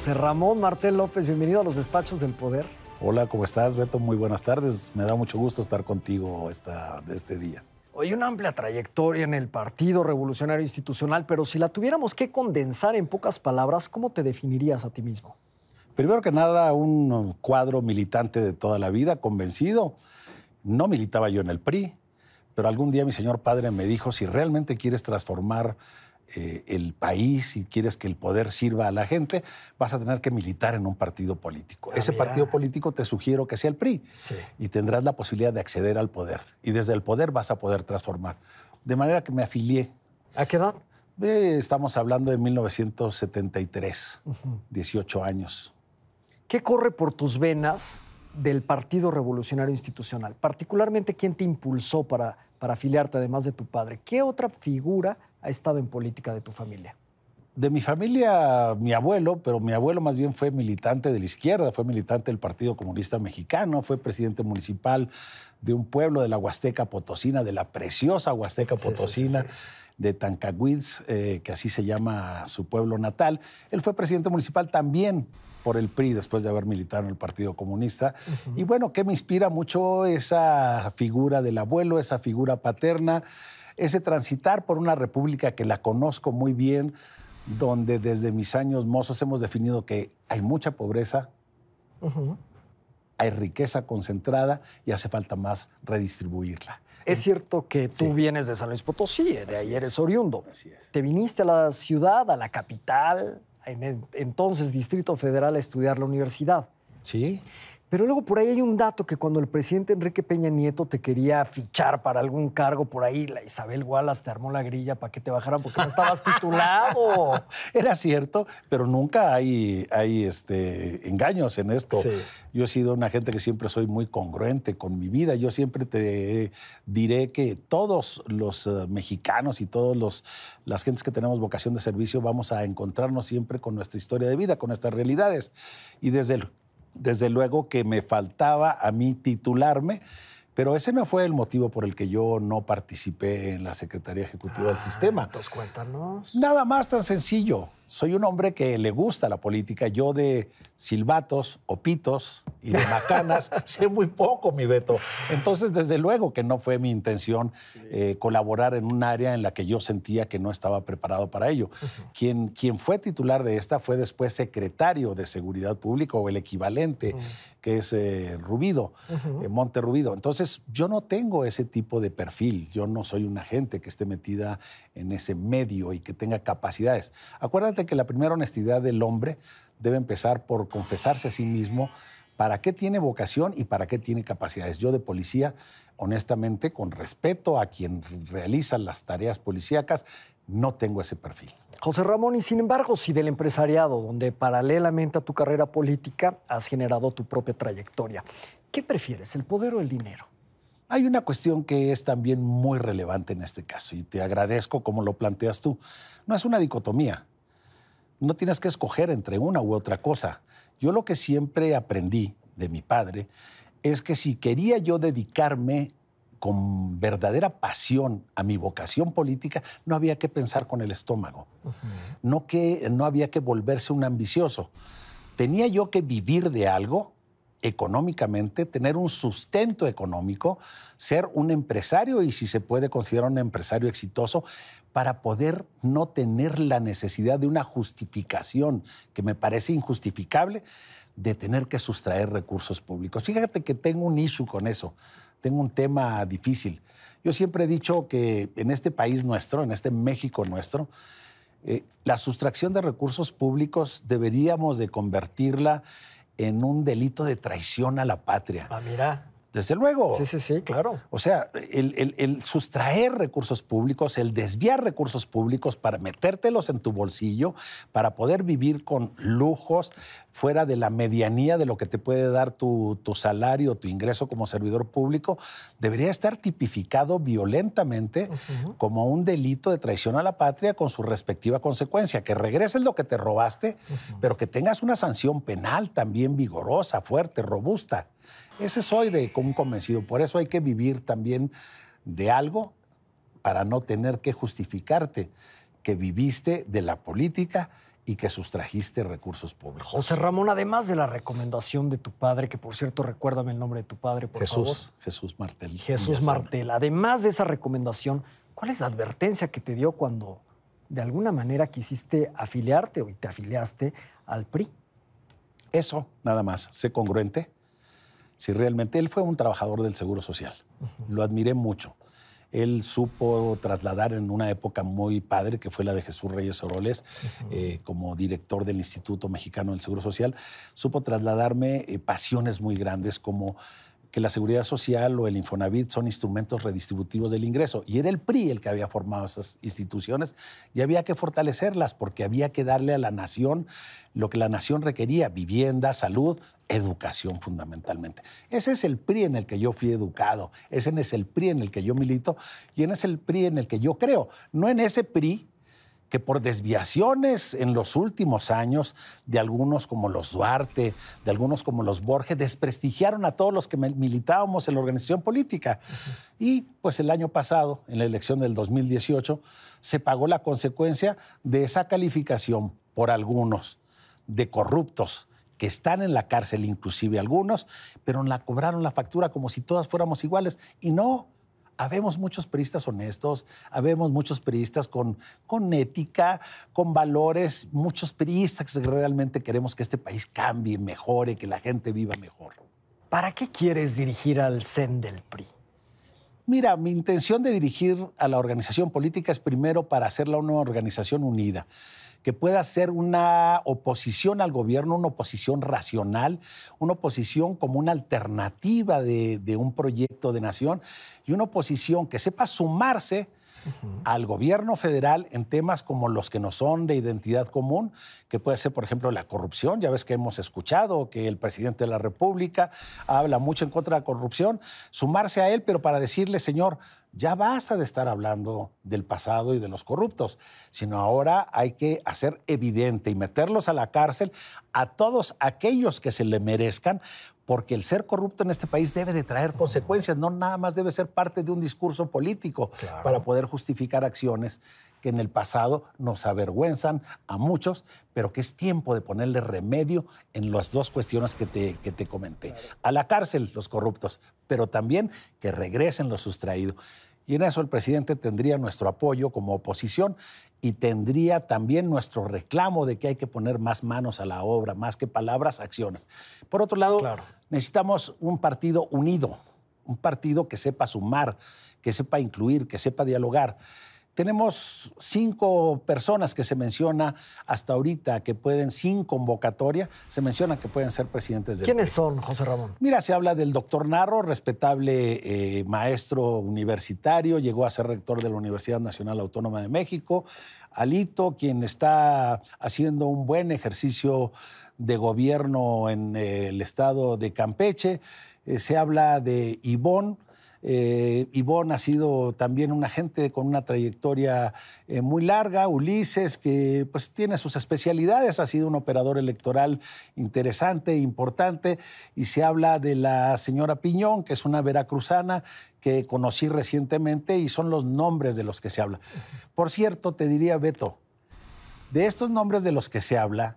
José Ramón Martel López, bienvenido a los despachos del poder. Hola, ¿cómo estás, Beto? Muy buenas tardes. Me da mucho gusto estar contigo esta, este día. Hoy una amplia trayectoria en el Partido Revolucionario Institucional, pero si la tuviéramos que condensar en pocas palabras, ¿cómo te definirías a ti mismo? Primero que nada, un cuadro militante de toda la vida, convencido. No militaba yo en el PRI, pero algún día mi señor padre me dijo, si realmente quieres transformar eh, el país y quieres que el poder sirva a la gente, vas a tener que militar en un partido político. Ah, Ese partido político te sugiero que sea el PRI y tendrás la posibilidad de acceder al poder y desde el poder vas a poder transformar. De manera que me afilié. ¿A qué edad? Eh, estamos hablando de 1973, 18 años. ¿Qué corre por tus venas del Partido Revolucionario Institucional? Particularmente, ¿quién te impulsó para, para afiliarte, además de tu padre? ¿Qué otra figura ha estado en política de tu familia? De mi familia, mi abuelo, pero mi abuelo más bien fue militante de la izquierda, fue militante del Partido Comunista Mexicano, fue presidente municipal de un pueblo de la Huasteca Potosina, de la preciosa Huasteca Potosina. de Tancagüiz, eh, que así se llama su pueblo natal. Él fue presidente municipal también por el PRI después de haber militado en el Partido Comunista. Y bueno, que me inspira mucho esa figura del abuelo, esa figura paterna ese transitar por una república que la conozco muy bien, donde desde mis años mozos hemos definido que hay mucha pobreza, hay riqueza concentrada y hace falta más redistribuirla. Es cierto que tú vienes de San Luis Potosí, de ahí eres es. oriundo. Así es. Te viniste a la ciudad, a la capital, en el, entonces Distrito Federal, a estudiar la universidad. Sí. Pero luego por ahí hay un dato que cuando el presidente Enrique Peña Nieto te quería fichar para algún cargo por ahí, la Isabel Wallace te armó la grilla para que te bajaran porque no estabas titulado. Era cierto, pero nunca hay, hay este, engaños en esto. Yo he sido una gente que siempre soy muy congruente con mi vida. Yo siempre te diré que todos los eh, mexicanos y todas las gentes que tenemos vocación de servicio vamos a encontrarnos siempre con nuestra historia de vida, con nuestras realidades. Y desde el desde luego que me faltaba a mí titularme. Pero ese no fue el motivo por el que yo no participé en la Secretaría Ejecutiva del ah, Sistema. Entonces pues cuéntanos. Nada más tan sencillo soy un hombre que le gusta la política. Yo de silbatos o pitos y de macanas sé muy poco, mi Beto. Entonces, desde luego que no fue mi intención eh, colaborar en un área en la que yo sentía que no estaba preparado para ello. quien, quien, fue titular de esta fue después secretario de Seguridad Pública o el equivalente, que es eh, Rubido, eh, Monte Rubido. Entonces, yo no tengo ese tipo de perfil. Yo no soy una agente que esté metida en ese medio y que tenga capacidades. Acuérdate que la primera honestidad del hombre debe empezar por confesarse a sí mismo para qué tiene vocación y para qué tiene capacidades. Yo de policía, honestamente, con respeto a quien realiza las tareas policíacas, no tengo ese perfil. José Ramón, y sin embargo, si del empresariado, donde paralelamente a tu carrera política has generado tu propia trayectoria, ¿qué prefieres, el poder o el dinero? Hay una cuestión que es también muy relevante en este caso y te agradezco como lo planteas tú. No es una dicotomía, no tienes que escoger entre una u otra cosa. Yo lo que siempre aprendí de mi padre es que si quería yo dedicarme con verdadera pasión a mi vocación política, no había que pensar con el estómago, no, que, no había que volverse un ambicioso. Tenía yo que vivir de algo económicamente, tener un sustento económico, ser un empresario y si se puede considerar un empresario exitoso, para poder no tener la necesidad de una justificación, que me parece injustificable, de tener que sustraer recursos públicos. Fíjate que tengo un issue con eso, tengo un tema difícil. Yo siempre he dicho que en este país nuestro, en este México nuestro, eh, la sustracción de recursos públicos deberíamos de convertirla en un delito de traición a la patria. Ah, mira. Desde luego. Sí, sí, sí, claro. O sea, el, sustraer recursos públicos, el desviar recursos públicos para metértelos en tu bolsillo, para poder vivir con lujos fuera de la medianía de lo que te puede dar tu, salario, tu ingreso como servidor público, debería estar tipificado violentamente como un delito de traición a la patria con su respectiva consecuencia, que regreses lo que te robaste, pero que tengas una sanción penal también vigorosa, fuerte, robusta. Ese soy de un convencido. Por eso hay que vivir también de algo para no tener que justificarte que viviste de la política y que sustrajiste recursos públicos. José Ramón, además de la recomendación de tu padre, que por cierto recuérdame el nombre de tu padre, por Jesús, favor. Jesús Martel. Jesús Martel. Además de esa recomendación, ¿cuál es la advertencia que te dio cuando de alguna manera quisiste afiliarte o te afiliaste al PRI? Eso, nada más, sé congruente, si realmente él fue un trabajador del Seguro Social. Lo admiré mucho. Él supo trasladar en una época muy padre, que fue la de Jesús Reyes Oroles, eh, como director del Instituto Mexicano del Seguro Social, supo trasladarme eh, pasiones muy grandes como que la seguridad social o el Infonavit son instrumentos redistributivos del ingreso. Y era el PRI el que había formado esas instituciones y había que fortalecerlas porque había que darle a la nación lo que la nación requería, vivienda, salud, educación fundamentalmente. Ese es el PRI en el que yo fui educado, ese es el PRI en el que yo milito y en es el PRI en el que yo creo, no en ese PRI que por desviaciones en los últimos años de algunos como los Duarte, de algunos como los Borges, desprestigiaron a todos los que militábamos en la organización política. Y pues el año pasado, en la elección del 2018, se pagó la consecuencia de esa calificación por algunos de corruptos, que están en la cárcel, inclusive algunos, pero la cobraron la factura como si todas fuéramos iguales. Y no, habemos muchos periodistas honestos, habemos muchos periodistas con, con ética, con valores, muchos periodistas que realmente queremos que este país cambie, mejore, que la gente viva mejor. ¿Para qué quieres dirigir al CEN del PRI? Mira, mi intención de dirigir a la organización política es primero para hacerla una organización unida que pueda ser una oposición al gobierno, una oposición racional, una oposición como una alternativa de, un proyecto de nación y una oposición que sepa sumarse al gobierno federal en temas como los que no son de identidad común, que puede ser, por ejemplo, la corrupción. Ya ves que hemos escuchado que el presidente de la República habla mucho en contra de la corrupción, sumarse a él, pero para decirle, señor, ya basta de estar hablando del pasado y de los corruptos, sino ahora hay que hacer evidente y meterlos a la cárcel a todos aquellos que se le merezcan, porque el ser corrupto en este país debe de traer consecuencias, no nada más debe ser parte de un discurso político para poder justificar acciones que en el pasado nos avergüenzan a muchos, pero que es tiempo de ponerle remedio en las dos cuestiones que te, que te comenté. A la cárcel los corruptos, pero también que regresen los sustraídos. Y en eso el presidente tendría nuestro apoyo como oposición y tendría también nuestro reclamo de que hay que poner más manos a la obra, más que palabras, acciones. Por otro lado, necesitamos un partido unido, un partido que sepa sumar, que sepa incluir, que sepa dialogar. Tenemos cinco personas que se menciona hasta ahorita que pueden, sin convocatoria, se menciona que pueden ser presidentes de... ¿Quiénes son, José Ramón? Mira, se habla del doctor Narro, respetable eh, maestro universitario, llegó a ser rector de la Universidad Nacional Autónoma de México. Alito, quien está haciendo un buen ejercicio de gobierno en el estado de Campeche. Eh, se habla de Ivonne... Eh, ha sido también un agente con una trayectoria eh, muy larga, Ulises, que pues tiene sus especialidades, ha sido un operador electoral interesante, importante, y se habla de la señora Piñón, que es una veracruzana que conocí recientemente, y son los nombres de los que se habla. Por cierto, te diría, Beto, de estos nombres de los que se habla,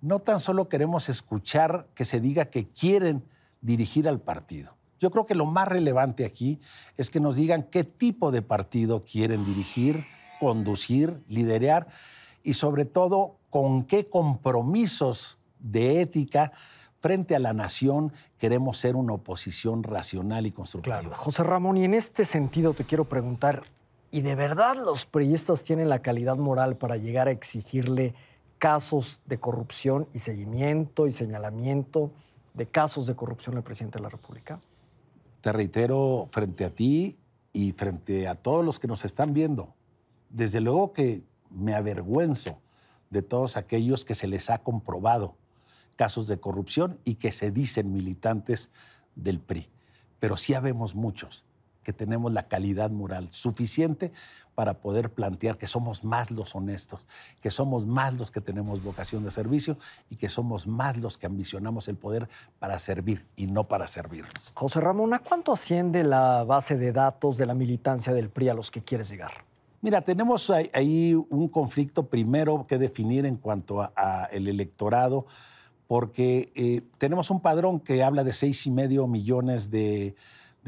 no tan solo queremos escuchar que se diga que quieren dirigir al partido yo creo que lo más relevante aquí es que nos digan qué tipo de partido quieren dirigir, conducir, liderar y sobre todo con qué compromisos de ética frente a la nación queremos ser una oposición racional y constructiva. José Ramón, y en este sentido te quiero preguntar, ¿y de verdad los periodistas tienen la calidad moral para llegar a exigirle casos de corrupción y seguimiento y señalamiento de casos de corrupción al presidente de la República? te reitero frente a ti y frente a todos los que nos están viendo. Desde luego que me avergüenzo de todos aquellos que se les ha comprobado casos de corrupción y que se dicen militantes del PRI. Pero sí habemos muchos que tenemos la calidad moral suficiente para poder plantear que somos más los honestos, que somos más los que tenemos vocación de servicio y que somos más los que ambicionamos el poder para servir y no para servirnos. José Ramón, ¿a cuánto asciende la base de datos de la militancia del PRI a los que quieres llegar? Mira, tenemos ahí un conflicto primero que definir en cuanto al a el electorado, porque eh, tenemos un padrón que habla de seis y medio millones de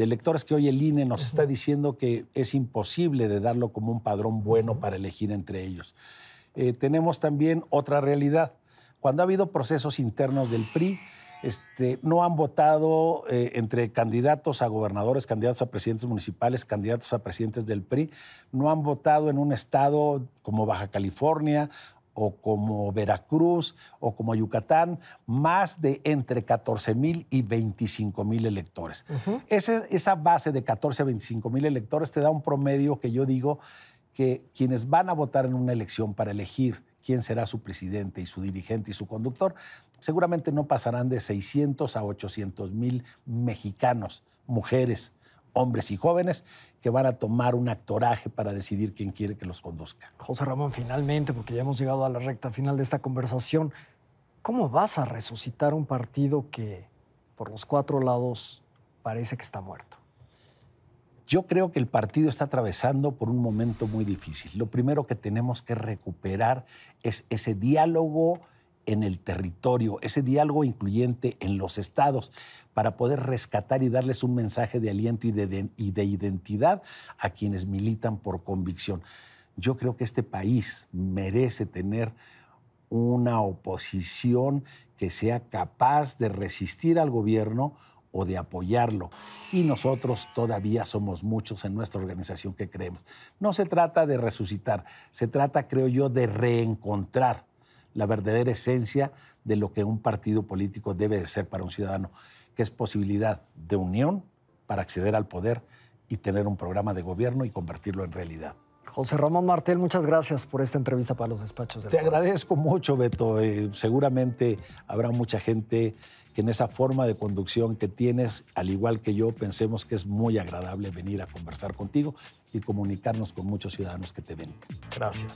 de electores que hoy el INE nos está diciendo que es imposible de darlo como un padrón bueno para elegir entre ellos. Eh, tenemos también otra realidad. Cuando ha habido procesos internos del PRI, este, no han votado eh, entre candidatos a gobernadores, candidatos a presidentes municipales, candidatos a presidentes del PRI, no han votado en un estado como Baja California o como Veracruz o como Yucatán, más de entre 14 mil y 25 mil electores. esa base de 14 a 25 mil electores te da un promedio que yo digo que quienes van a votar en una elección para elegir quién será su presidente y su dirigente y su conductor, seguramente no pasarán de 600 a 800 mil mexicanos, mujeres, hombres y jóvenes que van a tomar un actoraje para decidir quién quiere que los conduzca. José Ramón, finalmente, porque ya hemos llegado a la recta final de esta conversación, ¿cómo vas a resucitar un partido que por los cuatro lados parece que está muerto? Yo creo que el partido está atravesando por un momento muy difícil. Lo primero que tenemos que recuperar es ese diálogo en el territorio, ese diálogo incluyente en los estados, para poder rescatar y darles un mensaje de aliento y de, identidad a quienes militan por convicción. Yo creo que este país merece tener una oposición que sea capaz de resistir al gobierno o de apoyarlo. Y nosotros todavía somos muchos en nuestra organización que creemos. No se trata de resucitar, se trata, creo yo, de reencontrar la verdadera esencia de lo que un partido político debe de ser para un ciudadano, que es posibilidad de unión para acceder al poder y tener un programa de gobierno y convertirlo en realidad. José Ramón Martel, muchas gracias por esta entrevista para los despachos. Del Te agradezco mucho, Beto. Eh, seguramente habrá mucha gente que en esa forma de conducción que tienes, al igual que yo, pensemos que es muy agradable venir a conversar contigo y comunicarnos con muchos ciudadanos que te ven. Gracias.